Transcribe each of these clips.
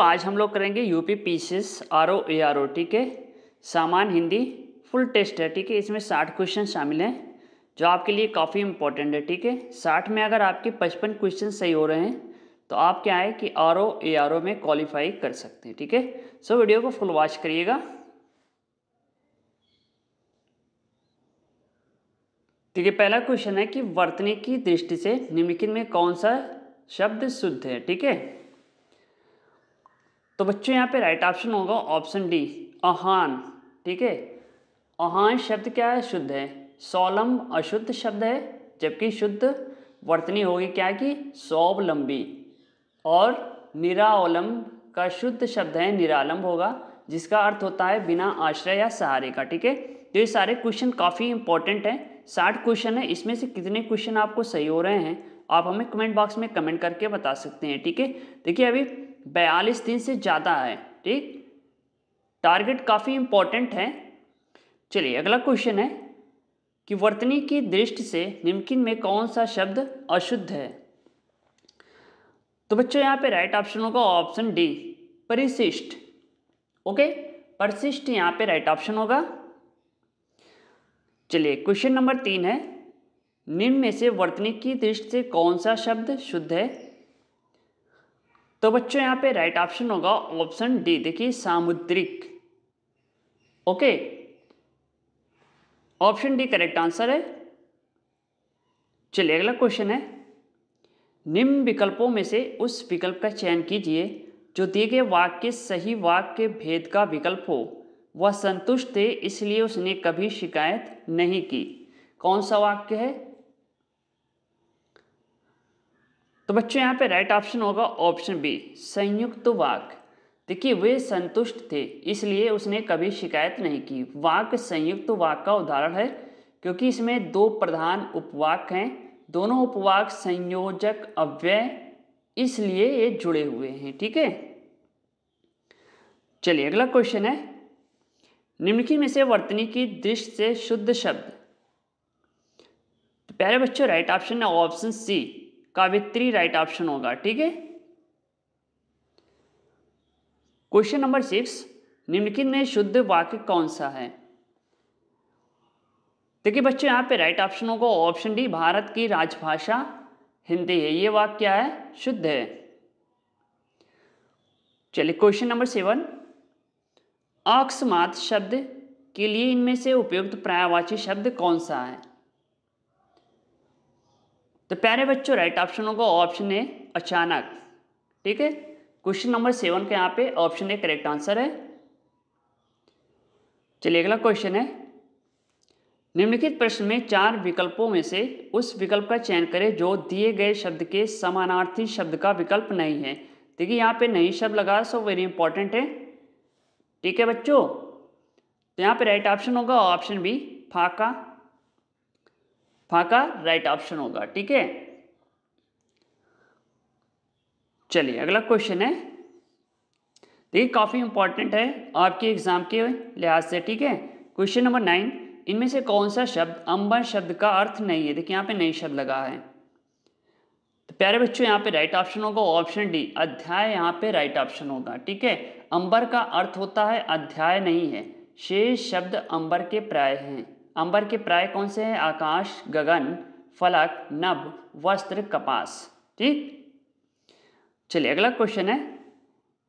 तो आज हम लोग करेंगे UP PCS R O A R O T के सामान हिंदी फुल टेस्ट है ठीक है इसमें साठ क्वेश्चन शामिल हैं जो आपके लिए काफ़ी इंपॉर्टेंट है ठीक है साठ में अगर आपके पचपन क्वेश्चन सही हो रहे हैं तो आप क्या है कि आर ओ ए आर ओ में क्वालिफाई कर सकते हैं ठीक है सो वीडियो को फुल वॉच करिएगा ठीक है पहला क्वेश्चन है कि वर्तनी की दृष्टि से निम्नलिखित में कौन सा शब्द शुद्ध है ठीक है तो बच्चों यहाँ पे राइट ऑप्शन होगा ऑप्शन डी अहान ठीक है अहान शब्द क्या है शुद्ध है सोलम अशुद्ध शब्द है जबकि शुद्ध वर्तनी होगी क्या कि लंबी और निरावलंब का शुद्ध शब्द है निरालंब होगा जिसका अर्थ होता है बिना आश्रय या सहारे का ठीक है तो ये सारे क्वेश्चन काफ़ी इंपॉर्टेंट हैं साठ क्वेश्चन है इसमें से कितने क्वेश्चन आपको सही हो रहे हैं आप हमें कमेंट बॉक्स में कमेंट करके बता सकते हैं ठीक है देखिए अभी बयालीस दिन से ज़्यादा है ठीक टारगेट काफ़ी इंपॉर्टेंट है चलिए अगला क्वेश्चन है कि वर्तनी की दृष्टि से निम्किन में कौन सा शब्द अशुद्ध है तो बच्चों यहाँ पे राइट ऑप्शन होगा ऑप्शन डी परिशिष्ट ओके परिशिष्ट यहाँ पे राइट ऑप्शन होगा चलिए क्वेश्चन नंबर तीन है निम्न में से वर्तनी की दृष्टि से कौन सा शब्द शुद्ध है तो बच्चों यहाँ पे राइट ऑप्शन होगा ऑप्शन डी देखिए सामुद्रिक okay option D correct answer है चलिए अगला क्वेश्चन है निम्न विकल्पों में से उस विकल्प का चयन कीजिए जो दिए गए वाक्य सही वाक्य भेद का विकल्प हो वह संतुष्ट थे इसलिए उसने कभी शिकायत नहीं की कौन सा वाक्य है तो बच्चों यहाँ पे राइट ऑप्शन होगा ऑप्शन बी संयुक्त वाक देखिए वे संतुष्ट थे इसलिए उसने कभी शिकायत नहीं की वाक संयुक्त वाक का उदाहरण है क्योंकि इसमें दो प्रधान उपवाक हैं दोनों उपवाक संयोजक अव्यय इसलिए ये जुड़े हुए हैं ठीक है चलिए अगला क्वेश्चन है निम्नलिखित में से वर्तनी की दृष्टि से शुद्ध शब्द तो प्यारे बच्चों राइट ऑप्शन है ऑप्शन सी कावित्री राइट ऑप्शन होगा ठीक है क्वेश्चन नंबर सिक्स निम्नलिखित में शुद्ध वाक्य कौन सा है देखिए बच्चों यहाँ पे राइट ऑप्शन होगा ऑप्शन डी भारत की राजभाषा हिंदी है ये वाक्य क्या है शुद्ध है चलिए क्वेश्चन नंबर सेवन अक्समात शब्द के लिए इनमें से उपयुक्त प्रायवाची शब्द कौन सा है तो प्यारे बच्चों राइट ऑप्शन होगा ऑप्शन ए अचानक ठीक है क्वेश्चन नंबर सेवन का यहाँ पे ऑप्शन ए करेक्ट आंसर है चलिए अगला क्वेश्चन है निम्नलिखित प्रश्न में चार विकल्पों में से उस विकल्प का चयन करें जो दिए गए शब्द के समानार्थी शब्द का विकल्प नहीं है देखिए यहाँ पे नहीं शब्द लगा सो वेरी इंपॉर्टेंट है ठीक है बच्चों तो यहाँ पे राइट ऑप्शन होगा ऑप्शन बी फाका फाका राइट ऑप्शन होगा ठीक है चलिए अगला क्वेश्चन है देखिए काफ़ी इंपॉर्टेंट है आपके एग्जाम के लिहाज से ठीक है क्वेश्चन नंबर नाइन इनमें से कौन सा शब्द अंबर शब्द का अर्थ नहीं है देखिए यहाँ पे नई शब्द लगा है तो प्यारे बच्चों यहाँ पे राइट ऑप्शन होगा ऑप्शन डी अध्याय यहाँ पे राइट ऑप्शन होगा ठीक है अंबर का अर्थ होता है अध्याय नहीं है शेष शब्द अंबर के प्राय हैं अंबर के प्राय कौन से हैं आकाश गगन फलक नभ वस्त्र कपास ठीक चलिए अगला क्वेश्चन है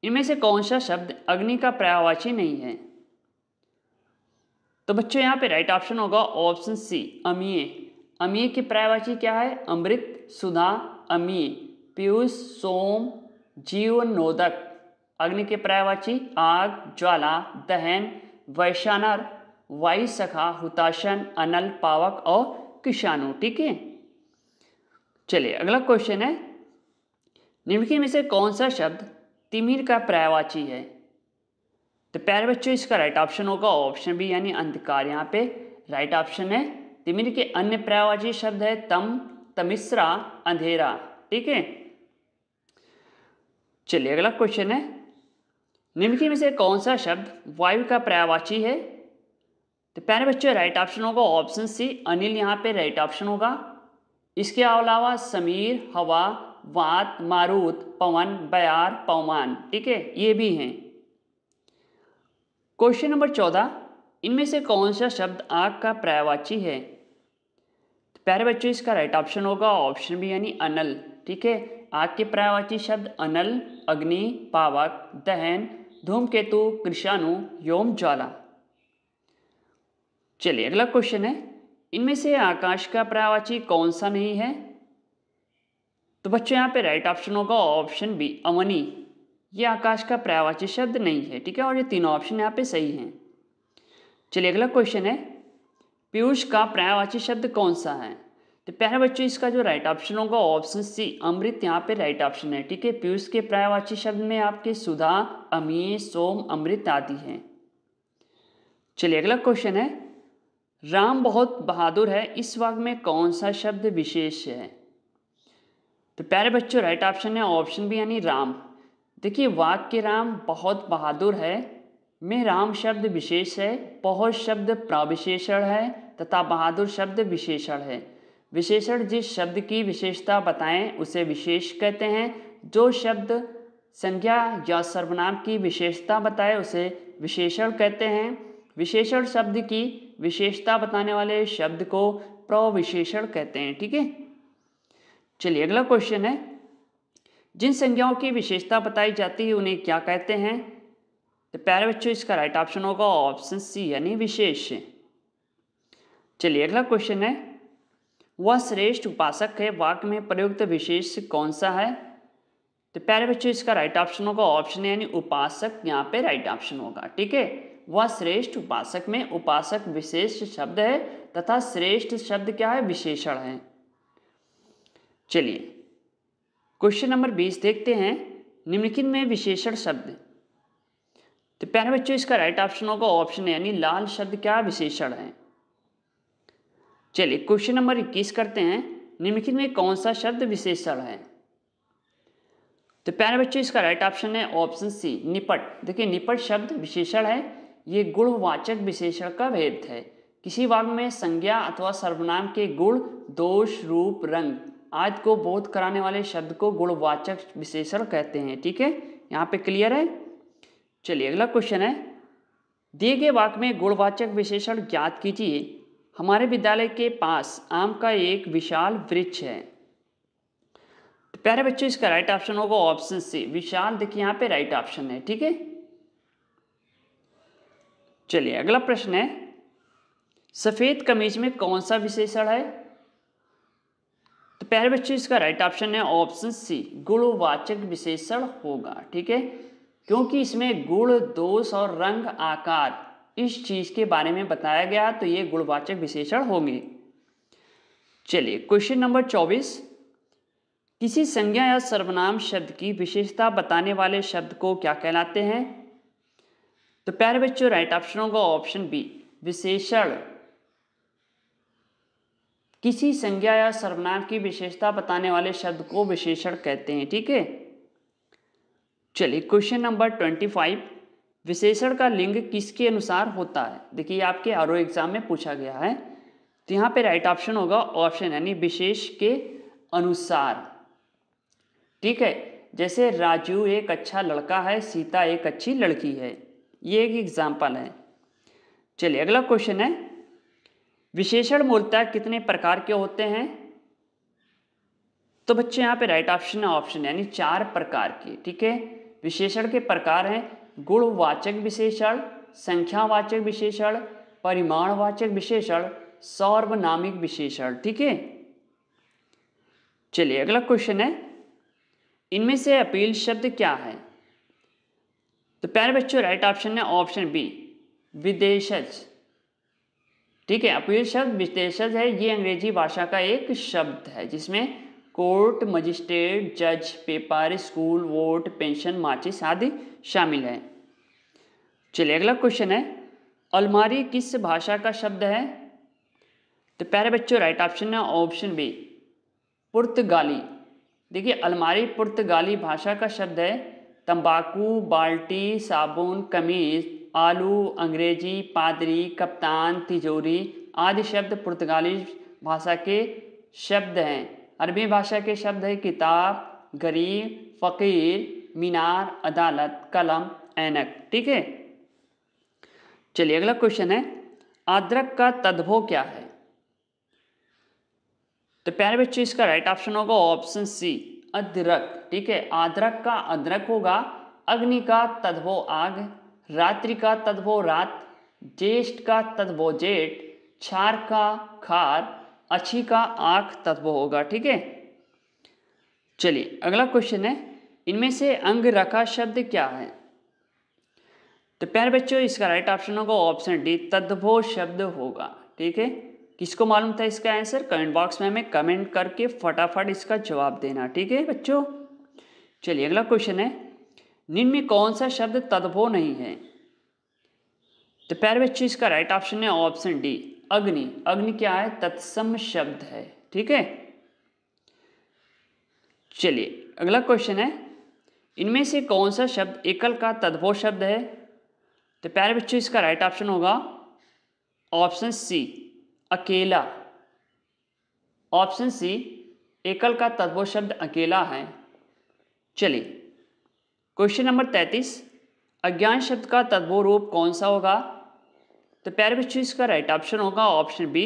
इनमें से कौन सा शब्द अग्नि का प्रायवाची नहीं है तो बच्चों यहाँ पे राइट ऑप्शन होगा ऑप्शन सी अमीय अमीय के प्रायवाची क्या है अमृत सुधा अमीय पीयूष सोम नोदक अग्नि के प्रायवाची आग ज्वाला दहन वैशानर वायु सखा हुताशन अनल पावक और किसानु ठीक है चलिए अगला क्वेश्चन है निम्नलिखित में से कौन सा शब्द तिमिर का पर्यावाची है तो प्यारे बच्चों इसका राइट ऑप्शन होगा ऑप्शन बी यानी अंधकार यहाँ पे राइट ऑप्शन है तिमिर के अन्य पर्यावाची शब्द है तम तमिश्रा अंधेरा ठीक है चलिए अगला क्वेश्चन है निम्नलिखित में से कौन सा शब्द वायु का पर्यावाची है तो प्यारे बच्चों राइट ऑप्शन होगा ऑप्शन सी अनिल यहाँ पे राइट ऑप्शन होगा इसके अलावा समीर हवा वात मारूत पवन बयार पवमान ठीक है ये भी हैं क्वेश्चन नंबर चौदह इनमें से कौन सा शब्द आग का प्रायवाची है तो प्यारे बच्चों इसका राइट ऑप्शन होगा ऑप्शन भी यानी अनल ठीक है आग के प्रायवाची शब्द अनल अग्नि पावक दहन धूमकेतु कृषाणु योम ज्वाला चलिए अगला क्वेश्चन है इनमें से आकाश का प्रायवाची कौन सा नहीं है तो बच्चों यहाँ पे राइट ऑप्शन होगा ऑप्शन बी अमनी ये आकाश का प्रायवाची शब्द नहीं है ठीक है और ये तीनों ऑप्शन यहाँ पे सही हैं चलिए अगला क्वेश्चन है पीयूष का प्रायवाची शब्द कौन सा है तो प्यारे बच्चों इसका जो राइट ऑप्शन होगा ऑप्शन सी अमृत यहाँ पे राइट ऑप्शन है ठीक है पीयूष के प्रायवाची शब्द में आपके सुधा अमीर सोम अमृत आदि हैं चलिए अगला क्वेश्चन है राम बहुत बहादुर है इस वाक्य में कौन सा शब्द विशेष है तो प्यारे बच्चों राइट ऑप्शन है ऑप्शन भी यानी राम देखिए वाक्य राम बहुत बहादुर है में राम शब्द विशेष है बहुत शब्द प्राविशेषण है तथा बहादुर शब्द विशेषण है विशेषण जिस शब्द की विशेषता बताएं उसे विशेष कहते हैं जो शब्द संज्ञा या सर्वनाम की विशेषता बताए उसे विशेषण कहते हैं विशेषण शब्द की विशेषता बताने वाले शब्द को प्रविशेषण कहते हैं ठीक है चलिए अगला क्वेश्चन है जिन संज्ञाओं की विशेषता बताई जाती है उन्हें क्या कहते हैं तो प्यारे बच्चों इसका राइट ऑप्शन होगा ऑप्शन सी यानी विशेष चलिए अगला क्वेश्चन है वह श्रेष्ठ उपासक है वाक्य में प्रयुक्त विशेष कौन सा है तो प्यारे बच्चों इसका राइट ऑप्शन होगा ऑप्शन यानी उपासक यहाँ पे राइट ऑप्शन होगा ठीक है वह श्रेष्ठ उपासक में उपासक विशेष शब्द है तथा श्रेष्ठ शब्द क्या है विशेषण है चलिए क्वेश्चन नंबर बीस देखते हैं निम्नलिखित में विशेषण शब्द तो प्यारे बच्चों इसका राइट ऑप्शन होगा ऑप्शन यानी लाल शब्द क्या विशेषण है चलिए क्वेश्चन नंबर इक्कीस करते हैं निम्नलिखित में कौन सा शब्द विशेषण है तो प्यारे बच्चों इसका राइट ऑप्शन है ऑप्शन सी निपट देखिए निपट शब्द विशेषण है ये गुणवाचक विशेषण का भेद है किसी वाक्य में संज्ञा अथवा सर्वनाम के गुण दोष रूप रंग आदि को बोध कराने वाले शब्द को गुणवाचक विशेषण कहते हैं ठीक है यहाँ पे क्लियर है चलिए अगला क्वेश्चन है दिए गए वाक्य में गुणवाचक विशेषण ज्ञात कीजिए हमारे विद्यालय के पास आम का एक विशाल वृक्ष है तो प्यारे बच्चों इसका राइट ऑप्शन होगा ऑप्शन सी विशाल देखिए यहाँ पे राइट ऑप्शन है ठीक है चलिए अगला प्रश्न है सफ़ेद कमीज में कौन सा विशेषण है तो पहले बच्चों इसका राइट ऑप्शन है ऑप्शन सी गुणवाचक विशेषण होगा ठीक है क्योंकि इसमें गुण दोष और रंग आकार इस चीज़ के बारे में बताया गया तो ये गुणवाचक विशेषण होंगे चलिए क्वेश्चन नंबर चौबीस किसी संज्ञा या सर्वनाम शब्द की विशेषता बताने वाले शब्द को क्या कहलाते हैं तो प्यारे बच्चों राइट ऑप्शन होगा ऑप्शन बी विशेषण किसी संज्ञा या सर्वनाम की विशेषता बताने वाले शब्द को विशेषण कहते हैं ठीक है चलिए क्वेश्चन नंबर ट्वेंटी फाइव विशेषण का लिंग किसके अनुसार होता है देखिए आपके आरओ एग्जाम में पूछा गया है तो यहाँ पे राइट ऑप्शन होगा ऑप्शन यानी विशेष के अनुसार ठीक है जैसे राजू एक अच्छा लड़का है सीता एक अच्छी लड़की है ये एक एग्जाम्पल है चलिए अगला क्वेश्चन है विशेषण मूलतः कितने प्रकार के होते हैं तो बच्चे यहाँ पे राइट ऑप्शन है ऑप्शन यानी चार प्रकार के ठीक है विशेषण के प्रकार हैं गुणवाचक विशेषण संख्यावाचक विशेषण परिमाणवाचक विशेषण सौर्वनामिक विशेषण ठीक है चलिए अगला क्वेश्चन है इनमें से अपील शब्द क्या है तो प्यारे बच्चों राइट ऑप्शन है ऑप्शन बी विदेशज ठीक है अब ये शब्द विदेशज है ये अंग्रेजी भाषा का एक शब्द है जिसमें कोर्ट मजिस्ट्रेट जज पेपर स्कूल वोट पेंशन माचिस आदि शामिल है चलिए अगला क्वेश्चन है अलमारी किस भाषा का शब्द है तो प्यारे बच्चों राइट ऑप्शन है ऑप्शन बी पुर्तगाली देखिए अलमारी पुर्तगाली भाषा का शब्द है तंबाकू बाल्टी साबुन कमीज आलू अंग्रेजी पादरी कप्तान तिजोरी आदि शब्द पुर्तगाली भाषा के शब्द हैं अरबी भाषा के शब्द हैं किताब गरीब फ़कीर मीनार अदालत कलम ऐनक ठीक है चलिए अगला क्वेश्चन है अदरक का तद्भव क्या है तो प्यारे बच्चों इसका राइट ऑप्शन होगा ऑप्शन सी अदरक ठीक है आदरक का अदरक होगा अग्नि का तद्भो आग रात्रि का तद्भो रात ज्येष्ठ का तद्भो जेठ क्षार का खार अच्छी का आख तत्व होगा ठीक है चलिए अगला क्वेश्चन है इनमें से अंग रखा शब्द क्या है तो प्यारे बच्चों इसका राइट ऑप्शन होगा ऑप्शन डी तद्भो शब्द होगा ठीक है किसको मालूम था इसका आंसर कमेंट बॉक्स में हमें कमेंट करके फटाफट इसका जवाब देना ठीक है बच्चों चलिए अगला क्वेश्चन है निम्न में कौन सा शब्द तद्भव नहीं है तो प्यारे बच्चे इसका राइट ऑप्शन है ऑप्शन डी अग्नि अग्नि क्या है तत्सम शब्द है ठीक है चलिए अगला क्वेश्चन है इनमें से कौन सा शब्द एकल का तद्भव शब्द है तो प्यारे बच्चों इसका राइट ऑप्शन होगा ऑप्शन सी अकेला ऑप्शन सी एकल का तत्व शब्द अकेला है चलिए क्वेश्चन नंबर तैतीस अज्ञान शब्द का तत्वो रूप कौन सा होगा तो प्यारे बच्चों इसका राइट ऑप्शन होगा ऑप्शन बी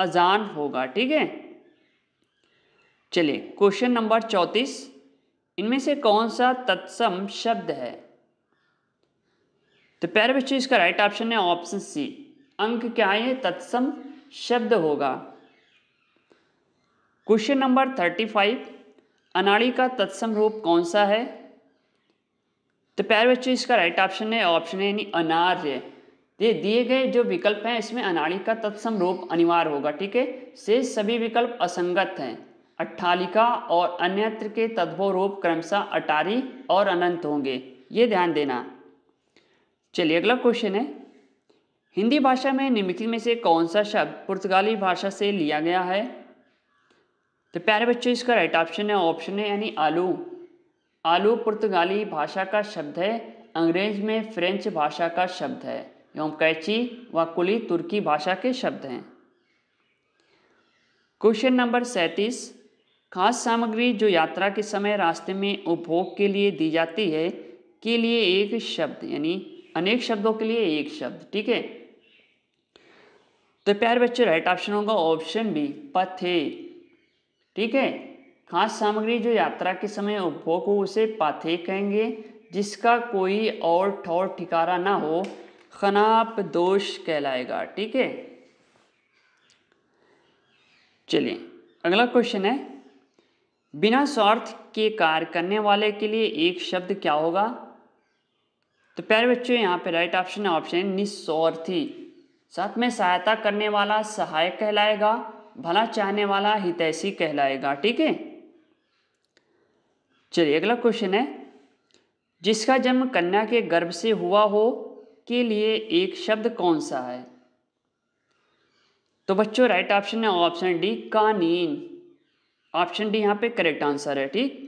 अजान होगा ठीक है चलिए क्वेश्चन नंबर चौंतीस इनमें से कौन सा तत्सम शब्द है तो प्यारे बच्चों इसका राइट ऑप्शन है ऑप्शन सी अंक क्या है तत्सम शब्द होगा क्वेश्चन नंबर थर्टी फाइव अनाड़ी का तत्सम रूप कौन सा है तो प्यारे बच्चों इसका राइट ऑप्शन है ऑप्शन है यानी अनार्य ये दिए गए जो विकल्प हैं इसमें अनाड़ी का तत्सम रूप अनिवार्य होगा ठीक है से सभी विकल्प असंगत हैं अट्ठालिका और अन्यत्र के तद्भव रूप क्रमशः अटारी और अनंत होंगे ये ध्यान देना चलिए अगला क्वेश्चन है हिंदी भाषा में निम्नलिखित में से कौन सा शब्द पुर्तगाली भाषा से लिया गया है तो प्यारे बच्चों इसका राइट ऑप्शन है ऑप्शन है यानी आलू आलू पुर्तगाली भाषा का शब्द है अंग्रेज में फ्रेंच भाषा का शब्द है एवं कैची व कुली तुर्की भाषा के शब्द हैं क्वेश्चन नंबर सैंतीस खास सामग्री जो यात्रा के समय रास्ते में उपभोग के लिए दी जाती है के लिए एक शब्द यानी अनेक शब्दों के लिए एक शब्द ठीक है तो प्यार बच्चों राइट ऑप्शन होगा ऑप्शन बी पथे ठीक है खास सामग्री जो यात्रा के समय उपभोग हो उसे पाथे कहेंगे जिसका कोई और ठौर ठिकारा ना हो खनाप दोष कहलाएगा ठीक है चलिए अगला क्वेश्चन है बिना स्वार्थ के कार्य करने वाले के लिए एक शब्द क्या होगा तो प्यारे बच्चों यहाँ पे राइट ऑप्शन है ऑप्शन निस्वार्थी साथ में सहायता करने वाला सहायक कहलाएगा भला चाहने वाला हितैषी कहलाएगा ठीक है चलिए अगला क्वेश्चन है जिसका जन्म कन्या के गर्भ से हुआ हो के लिए एक शब्द कौन सा है तो बच्चों राइट ऑप्शन है ऑप्शन डी कानीन ऑप्शन डी यहाँ पे करेक्ट आंसर है ठीक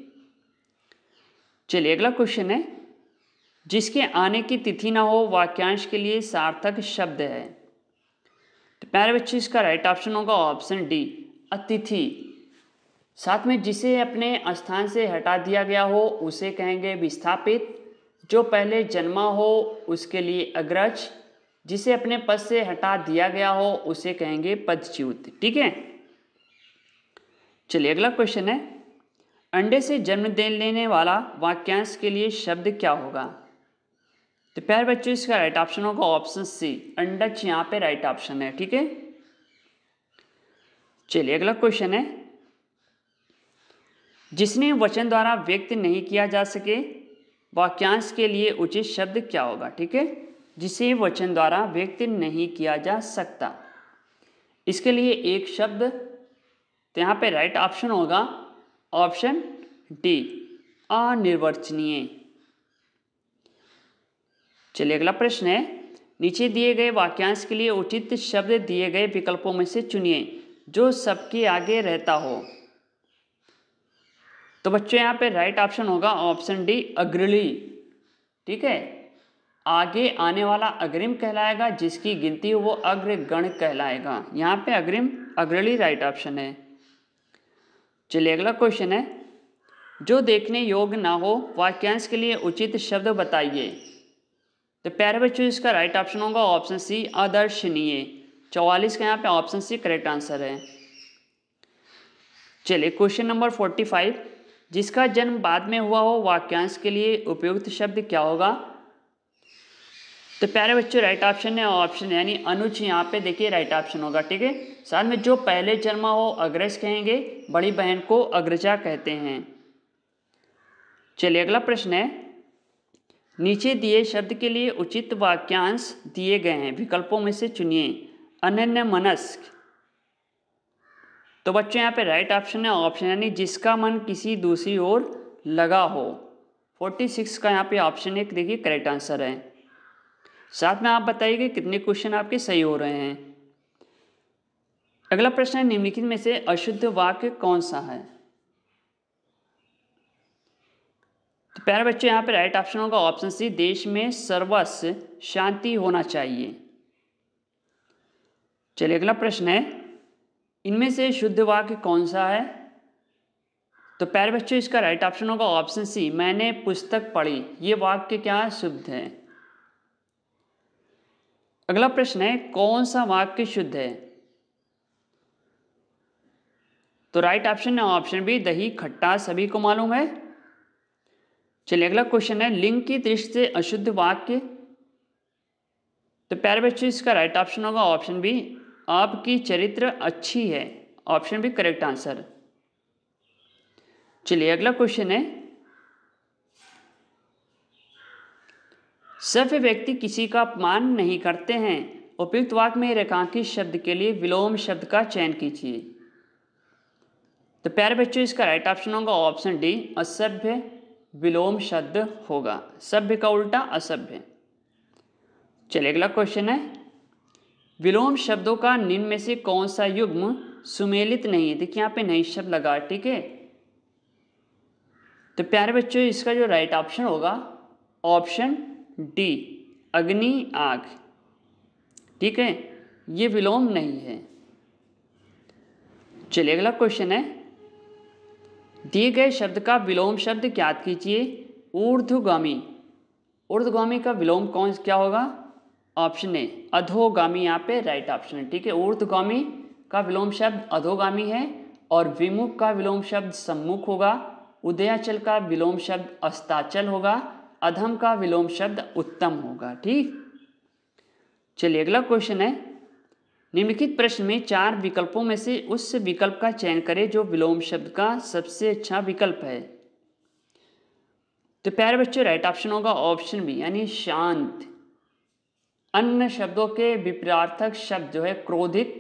चलिए अगला क्वेश्चन है जिसके आने की तिथि ना हो वाक्यांश के लिए सार्थक शब्द है तो प्यारे बच्चे इसका राइट ऑप्शन होगा ऑप्शन डी अतिथि साथ में जिसे अपने स्थान से हटा दिया गया हो उसे कहेंगे विस्थापित जो पहले जन्मा हो उसके लिए अग्रज जिसे अपने पद से हटा दिया गया हो उसे कहेंगे पदच्युत ठीक है चलिए अगला क्वेश्चन है अंडे से जन्म देने वाला वाक्यांश के लिए शब्द क्या होगा तो प्यार बच्चों इसका राइट ऑप्शन होगा ऑप्शन सी अंडच यहाँ पे राइट ऑप्शन है ठीक है चलिए अगला क्वेश्चन है जिसने वचन द्वारा व्यक्त नहीं किया जा सके वाक्यांश के लिए उचित शब्द क्या होगा ठीक है जिसे वचन द्वारा व्यक्त नहीं किया जा सकता इसके लिए एक शब्द तो यहाँ पे राइट ऑप्शन होगा ऑप्शन डी अनिर्वचनीय चलिए अगला प्रश्न है नीचे दिए गए वाक्यांश के लिए उचित शब्द दिए गए विकल्पों में से चुनिए जो सबके आगे रहता हो तो बच्चों यहाँ पे राइट ऑप्शन होगा ऑप्शन डी अग्रली ठीक है आगे आने वाला अग्रिम कहलाएगा जिसकी गिनती हो वो अग्रगण कहलाएगा यहाँ पे अग्रिम अग्रली राइट ऑप्शन है चलिए अगला क्वेश्चन है जो देखने योग्य ना हो वाक्यांश के लिए उचित शब्द बताइए तो प्यारे बच्चों इसका राइट ऑप्शन होगा ऑप्शन सी आदर्शनीय चौवालीस का यहाँ पे ऑप्शन सी करेक्ट आंसर है चलिए क्वेश्चन नंबर फोर्टी फाइव जिसका जन्म बाद में हुआ हो वाक्यांश के लिए उपयुक्त शब्द क्या होगा तो प्यारे बच्चों राइट ऑप्शन है ऑप्शन यानी अनुज यहाँ पे देखिए राइट ऑप्शन होगा ठीक है साथ में जो पहले जन्मा हो अग्रज कहेंगे बड़ी बहन को अग्रजा कहते हैं चलिए अगला प्रश्न है नीचे दिए शब्द के लिए उचित वाक्यांश दिए गए हैं विकल्पों में से चुनिए अनन्य मनस्क तो बच्चों यहाँ पे राइट ऑप्शन है ऑप्शन यानी जिसका मन किसी दूसरी ओर लगा हो 46 का यहाँ पे ऑप्शन एक देखिए करेक्ट आंसर है साथ में आप बताइए कि कितने क्वेश्चन आपके सही हो रहे हैं अगला प्रश्न है निम्नलिखित में से अशुद्ध वाक्य कौन सा है तो प्यारे बच्चों यहाँ पे राइट ऑप्शन होगा ऑप्शन सी देश में सर्वस्व शांति होना चाहिए चलिए अगला प्रश्न है इनमें से शुद्ध वाक्य कौन सा है तो प्यारे बच्चों इसका राइट ऑप्शन होगा ऑप्शन सी मैंने पुस्तक पढ़ी ये वाक्य क्या शुद्ध है अगला प्रश्न है कौन सा वाक्य शुद्ध है तो राइट ऑप्शन है ऑप्शन बी दही खट्टा सभी को मालूम है चलिए अगला क्वेश्चन है लिंग की दृष्टि से अशुद्ध वाक्य तो प्यारे बच्चों इसका राइट ऑप्शन होगा ऑप्शन बी आपकी चरित्र अच्छी है ऑप्शन बी करेक्ट आंसर चलिए अगला क्वेश्चन है सभ्य व्यक्ति किसी का अपमान नहीं करते हैं उपयुक्त वाक्य में रेखांकित शब्द के लिए विलोम शब्द का चयन कीजिए तो प्यारे बच्चों इसका राइट ऑप्शन होगा ऑप्शन डी असभ्य विलोम शब्द होगा सभ्य का उल्टा असभ्य चलिए अगला क्वेश्चन है विलोम शब्दों का निम्न में से कौन सा युग्म सुमेलित नहीं है देखिए यहाँ पे नई शब्द लगा ठीक है तो प्यारे बच्चों इसका जो राइट ऑप्शन होगा ऑप्शन डी अग्नि आग ठीक है ये विलोम नहीं है चलिए अगला क्वेश्चन है दिए गए शब्द का विलोम शब्द ज्ञात कीजिए ऊर्ध्वगामी ऊर्ध्वगामी का विलोम कौन क्या होगा ऑप्शन ए अधोगामी यहाँ पे राइट ऑप्शन है ठीक है ऊर्ध्वगामी का विलोम शब्द अधोगामी है और विमुख का विलोम शब्द सम्मुख होगा उदयाचल का विलोम शब्द अस्ताचल होगा अधम का विलोम शब्द उत्तम होगा ठीक चलिए अगला क्वेश्चन है निम्नलिखित प्रश्न में चार विकल्पों में से उस विकल्प का चयन करें जो विलोम शब्द का सबसे अच्छा विकल्प है तो प्यारे बच्चों राइट ऑप्शन होगा ऑप्शन बी यानी शांत अन्य शब्दों के विपरार्थक शब्द जो है क्रोधित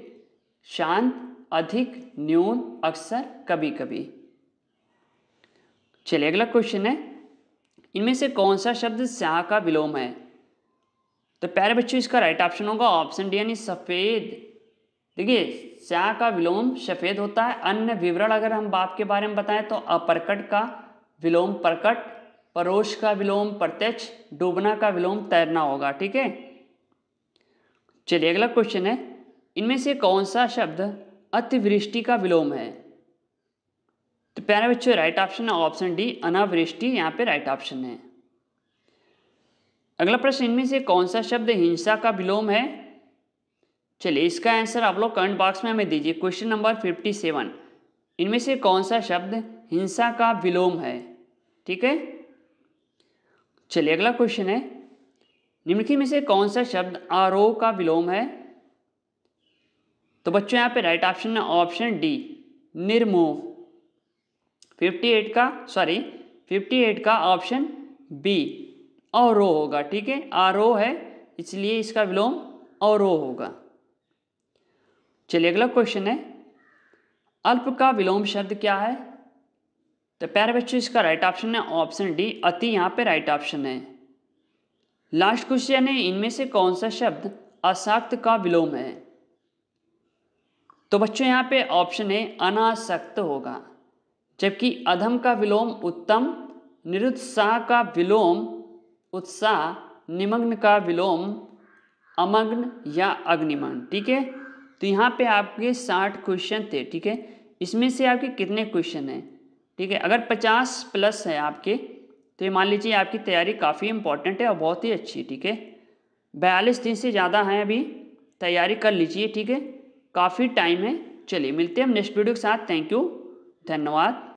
शांत अधिक न्यून अक्सर कभी कभी चलिए अगला क्वेश्चन है इनमें से कौन सा शब्द स्याह का विलोम है तो प्यारे बच्चों इसका राइट ऑप्शन होगा ऑप्शन डी यानी सफ़ेद देखिए चा का विलोम सफ़ेद होता है अन्य विवरण अगर हम बाप के बारे में बताएं तो अपरकट का विलोम प्रकट परोश का विलोम प्रत्यक्ष डूबना का विलोम तैरना होगा ठीक है चलिए अगला क्वेश्चन है इनमें से कौन सा शब्द अतिवृष्टि का विलोम है तो प्यारे बच्चों राइट ऑप्शन है ऑप्शन डी अनावृष्टि यहाँ पे राइट ऑप्शन है अगला प्रश्न इनमें से कौन सा शब्द हिंसा का विलोम है चलिए इसका आंसर आप लोग कमेंट बॉक्स में हमें दीजिए क्वेश्चन नंबर फिफ्टी सेवन इनमें से कौन सा शब्द हिंसा का विलोम है ठीक है चलिए अगला क्वेश्चन है निम्नलिखित में से कौन सा शब्द आरोह का विलोम है तो बच्चों यहाँ पे राइट ऑप्शन है ऑप्शन डी निर्मोह 58 का सॉरी 58 का ऑप्शन बी और ओ होगा ठीक है आर ओ है इसलिए इसका विलोम और ओ होगा चलिए अगला क्वेश्चन है अल्प का विलोम शब्द क्या है तो प्यारे बच्चों इसका राइट ऑप्शन है ऑप्शन डी अति यहाँ पे राइट ऑप्शन है लास्ट क्वेश्चन है इनमें से कौन सा शब्द असक्त का विलोम है तो बच्चों यहाँ पे ऑप्शन है अनासक्त होगा जबकि अधम का विलोम उत्तम निरुत्साह का विलोम उत्साह निमग्न का विलोम अमग्न या अग्निमग्न ठीक है तो यहाँ पे आपके साठ क्वेश्चन थे ठीक है इसमें से आपके कितने क्वेश्चन हैं ठीक है अगर पचास प्लस है आपके तो ये मान लीजिए आपकी तैयारी काफ़ी इंपॉर्टेंट है और बहुत ही अच्छी है ठीक है बयालीस दिन से ज़्यादा हैं अभी तैयारी कर लीजिए ठीक है काफ़ी टाइम है चलिए मिलते हैं हम नेक्स्ट वीडियो के साथ थैंक यू धन्यवाद